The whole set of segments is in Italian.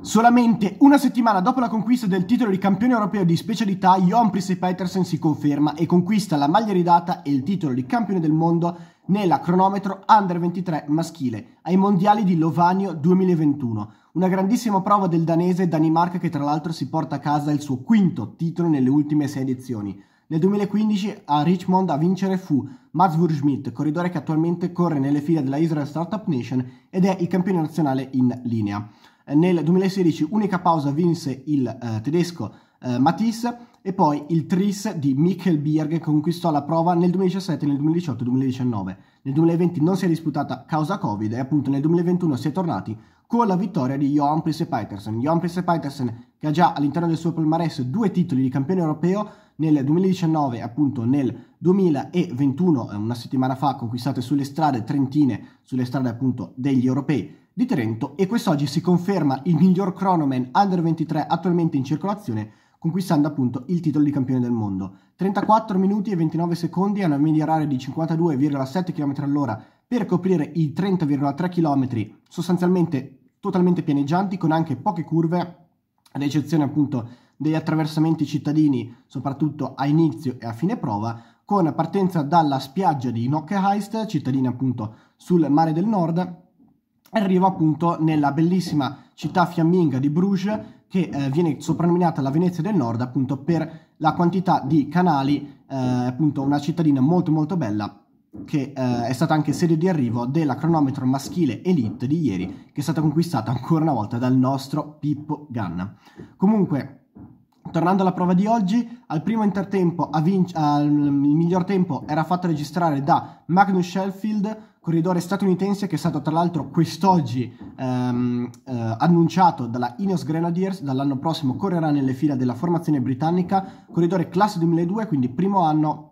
Solamente una settimana dopo la conquista del titolo di campione europeo di specialità, Johan Prisse Petersen si conferma e conquista la maglia ridata e il titolo di campione del mondo nella cronometro Under 23 maschile ai mondiali di Lovanio 2021. Una grandissima prova del danese Danimarca che tra l'altro si porta a casa il suo quinto titolo nelle ultime sei edizioni. Nel 2015 a Richmond a vincere fu Mats Wurschmidt, corridore che attualmente corre nelle file della Israel Startup Nation ed è il campione nazionale in linea nel 2016 unica pausa vinse il eh, tedesco eh, Matisse e poi il Tris di Mikkelberg conquistò la prova nel 2017, nel 2018 e 2019. Nel 2020 non si è disputata causa Covid e appunto nel 2021 si è tornati con la vittoria di Johan Prince Petersen. Johan Prince Petersen che ha già all'interno del suo palmarès due titoli di campione europeo nel 2019 e appunto nel 2021, eh, una settimana fa, conquistate sulle strade trentine, sulle strade appunto degli europei di Trento e quest'oggi si conferma il miglior cronoman under 23 attualmente in circolazione conquistando appunto il titolo di campione del mondo. 34 minuti e 29 secondi a una media oraria di 52,7 km all'ora per coprire i 30,3 km sostanzialmente totalmente pianeggianti con anche poche curve ad eccezione appunto degli attraversamenti cittadini soprattutto a inizio e a fine prova con partenza dalla spiaggia di Nockeheist cittadina appunto sul mare del nord arriva appunto nella bellissima città fiamminga di Bruges che eh, viene soprannominata la Venezia del Nord appunto per la quantità di canali, eh, appunto una cittadina molto molto bella che eh, è stata anche sede di arrivo della cronometro maschile Elite di ieri che è stata conquistata ancora una volta dal nostro Pippo Ganna. Comunque Tornando alla prova di oggi, al primo intertempo a vinc- al, il miglior tempo era fatto registrare da Magnus Sheffield corridore statunitense che è stato tra l'altro quest'oggi ehm, eh, annunciato dalla Ineos Grenadiers, dall'anno prossimo correrà nelle fila della formazione britannica, corridore classe 2002, quindi primo anno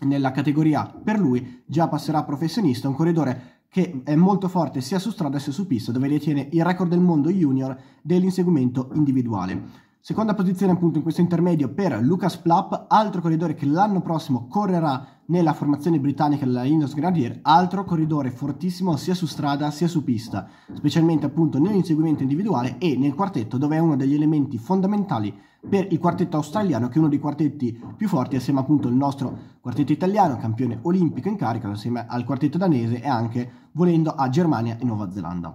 nella categoria per lui, già passerà professionista, un corridore che è molto forte sia su strada sia su pista, dove detiene il record del mondo junior dell'inseguimento individuale. Seconda posizione appunto in questo intermedio per Lucas Plapp, altro corridore che l'anno prossimo correrà nella formazione britannica della Lindos Grenadier, altro corridore fortissimo sia su strada sia su pista, specialmente appunto nell'inseguimento individuale e nel quartetto dove è uno degli elementi fondamentali per il quartetto australiano che è uno dei quartetti più forti assieme appunto al nostro quartetto italiano, campione olimpico in carica, assieme al quartetto danese e anche volendo a Germania e Nuova Zelanda.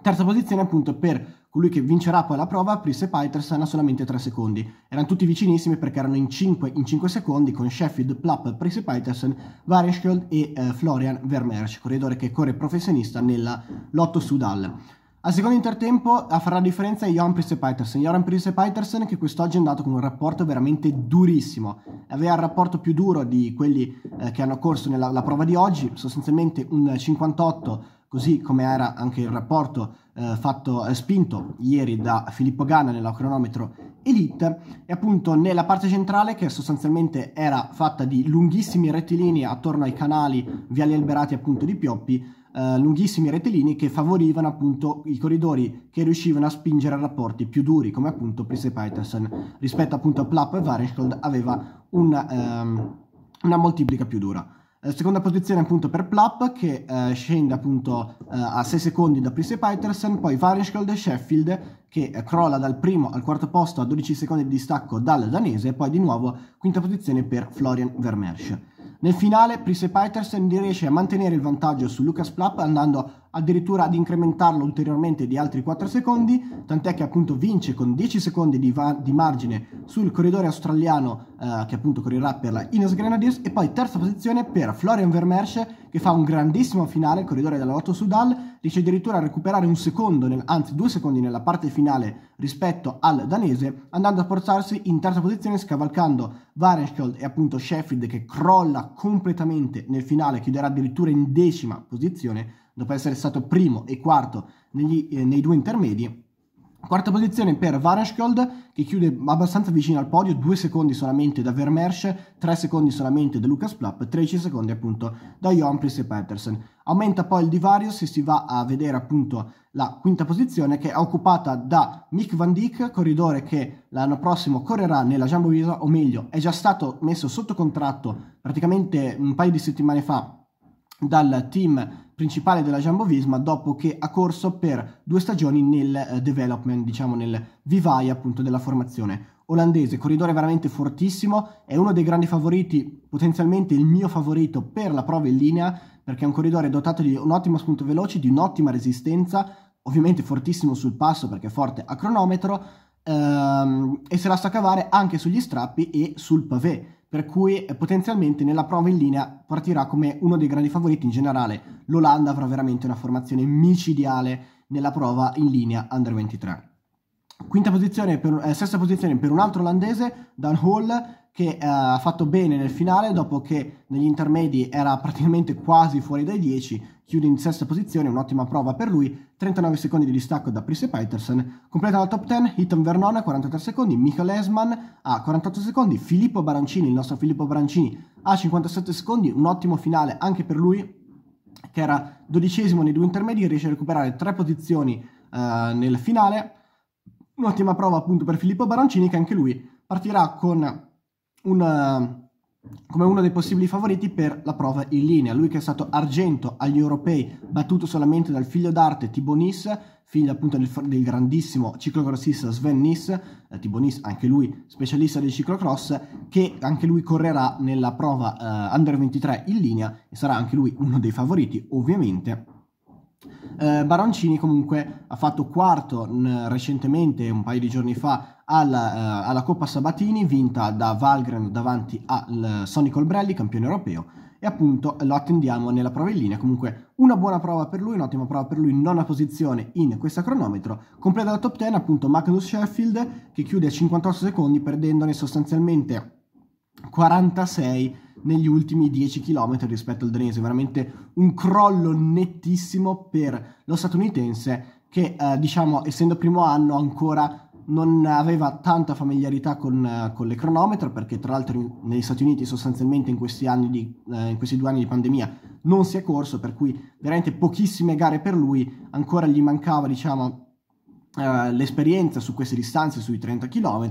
Terza posizione appunto per Colui che vincerà poi la prova, Price e Peterson, a solamente 3 secondi. Erano tutti vicinissimi perché erano in 5, in 5 secondi con Sheffield, Plapp, Price e Peterson, Varenschuld e eh, Florian Vermeersch, corridore che corre professionista nella Lotto Sudal. Al secondo intertempo a fare la differenza è Johan Prince Petersen. Johan Prince Petersen che quest'oggi è andato con un rapporto veramente durissimo. Aveva il rapporto più duro di quelli eh, che hanno corso nella prova di oggi, sostanzialmente un 58 così come era anche il rapporto eh, fatto, eh, spinto ieri da Filippo Ganna nella cronometro Elite e appunto nella parte centrale che sostanzialmente era fatta di lunghissimi rettilini attorno ai canali viali alberati appunto di Pioppi eh, lunghissimi rettilini che favorivano appunto i corridori che riuscivano a spingere a rapporti più duri come appunto Prise Peterson rispetto appunto a Plapp e Varescold aveva un, ehm, una moltiplica più dura eh, seconda posizione appunto per Plapp che eh, scende appunto eh, a 6 secondi da Prince e Petersen, poi Varenschkold, Sheffield che crolla dal primo al quarto posto a 12 secondi di distacco dal danese e poi di nuovo quinta posizione per Florian Vermeersch. Nel finale Prise Petersen riesce a mantenere il vantaggio su Lucas Plapp andando addirittura ad incrementarlo ulteriormente di altri 4 secondi, tant'è che appunto vince con 10 secondi di, va- di margine sul corridore australiano eh, che appunto correrà per la Ineos Grenadiers e poi terza posizione per Florian Vermeersch che fa un grandissimo finale, il corridore della Lotto Sudal, riesce addirittura a recuperare un secondo, anzi due secondi nella parte finale rispetto al danese, andando a portarsi in terza posizione scavalcando Varenschild e appunto Sheffield che crolla completamente nel finale, chiuderà addirittura in decima posizione dopo essere stato primo e quarto negli, eh, nei due intermedi Quarta posizione per Vareshkold che chiude abbastanza vicino al podio, 2 secondi solamente da Vermersch, 3 secondi solamente da Lucas Plapp, 13 secondi appunto da Jompris e Patterson. Aumenta poi il divario se si va a vedere appunto la quinta posizione che è occupata da Mick Van Dyck, corridore che l'anno prossimo correrà nella Jumbo Visa, o meglio è già stato messo sotto contratto praticamente un paio di settimane fa dal team principale della Jumbo Visma dopo che ha corso per due stagioni nel eh, development, diciamo nel vivai appunto della formazione olandese, corridore veramente fortissimo, è uno dei grandi favoriti, potenzialmente il mio favorito per la prova in linea, perché è un corridore dotato di un ottimo spunto veloce, di un'ottima resistenza, ovviamente fortissimo sul passo perché è forte a cronometro, ehm, e se la sa cavare anche sugli strappi e sul pavé per cui eh, potenzialmente nella prova in linea partirà come uno dei grandi favoriti in generale. L'Olanda avrà veramente una formazione micidiale nella prova in linea Under 23. Quinta posizione per, eh, sesta posizione per un altro olandese, Dan Hall, che eh, ha fatto bene nel finale dopo che negli intermedi era praticamente quasi fuori dai 10, chiude in sesta posizione, un'ottima prova per lui, 39 secondi di distacco da Prise Peterson, completa la top 10 Ethan Vernon a 43 secondi, Michael Esman a 48 secondi, Filippo Barancini, il nostro Filippo Barancini a 57 secondi, un ottimo finale anche per lui che era dodicesimo nei due intermedi, riesce a recuperare tre posizioni eh, nel finale, un'ottima prova appunto per Filippo Barancini che anche lui partirà con una, come uno dei possibili favoriti per la prova in linea. Lui che è stato argento agli europei, battuto solamente dal figlio d'arte Tibonis, figlio appunto del, del grandissimo ciclocrossista Sven Nis, eh, Tibonis anche lui specialista del ciclocross, che anche lui correrà nella prova eh, Under 23 in linea e sarà anche lui uno dei favoriti ovviamente eh, Baroncini comunque ha fatto quarto mh, mm, recentemente, un paio di giorni fa, alla, eh, alla Coppa Sabatini, vinta da Valgren davanti al eh, Sonny Colbrelli, campione europeo, e appunto lo attendiamo nella prova in linea. Comunque una buona prova per lui, un'ottima prova per lui, nona posizione in questo cronometro. Completa la top 10 appunto Magnus Sheffield che chiude a 58 secondi perdendone sostanzialmente 46 negli ultimi 10 km rispetto al danese, veramente un crollo nettissimo per lo statunitense che eh, diciamo essendo primo anno ancora non aveva tanta familiarità con, eh, con, le cronometro perché tra l'altro negli Stati Uniti sostanzialmente in questi, di, eh, in questi, due anni di pandemia non si è corso per cui veramente pochissime gare per lui ancora gli mancava diciamo eh, l'esperienza su queste distanze sui 30 km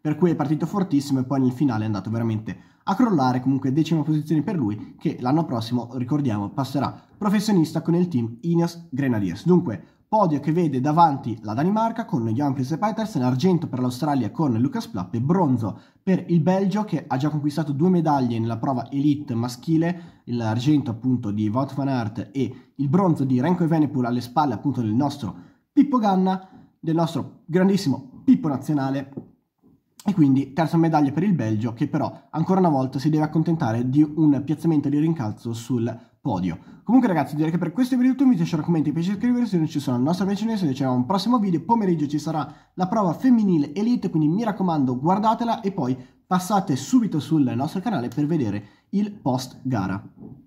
per cui è partito fortissimo e poi nel finale è andato veramente a crollare comunque decima posizione per lui che l'anno prossimo, ricordiamo, passerà professionista con il team Ineos Grenadiers. Dunque, podio che vede davanti la Danimarca con Johan Chris Petersen, argento per l'Australia con Lucas Plapp e bronzo per il Belgio che ha già conquistato due medaglie nella prova elite maschile, l'argento appunto di Wout van Aert e il bronzo di Renko Evenepoel alle spalle appunto del nostro Pippo Ganna, del nostro grandissimo Pippo Nazionale e quindi terza medaglia per il Belgio che però ancora una volta si deve accontentare di un piazzamento di rincalzo sul podio. Comunque ragazzi direi che per questo video è tutto, mi piacerà commenti, piace iscriversi, se non ci sono al nostro amici noi, se ci un prossimo video, pomeriggio ci sarà la prova femminile Elite, quindi mi raccomando guardatela e poi passate subito sul nostro canale per vedere il post gara.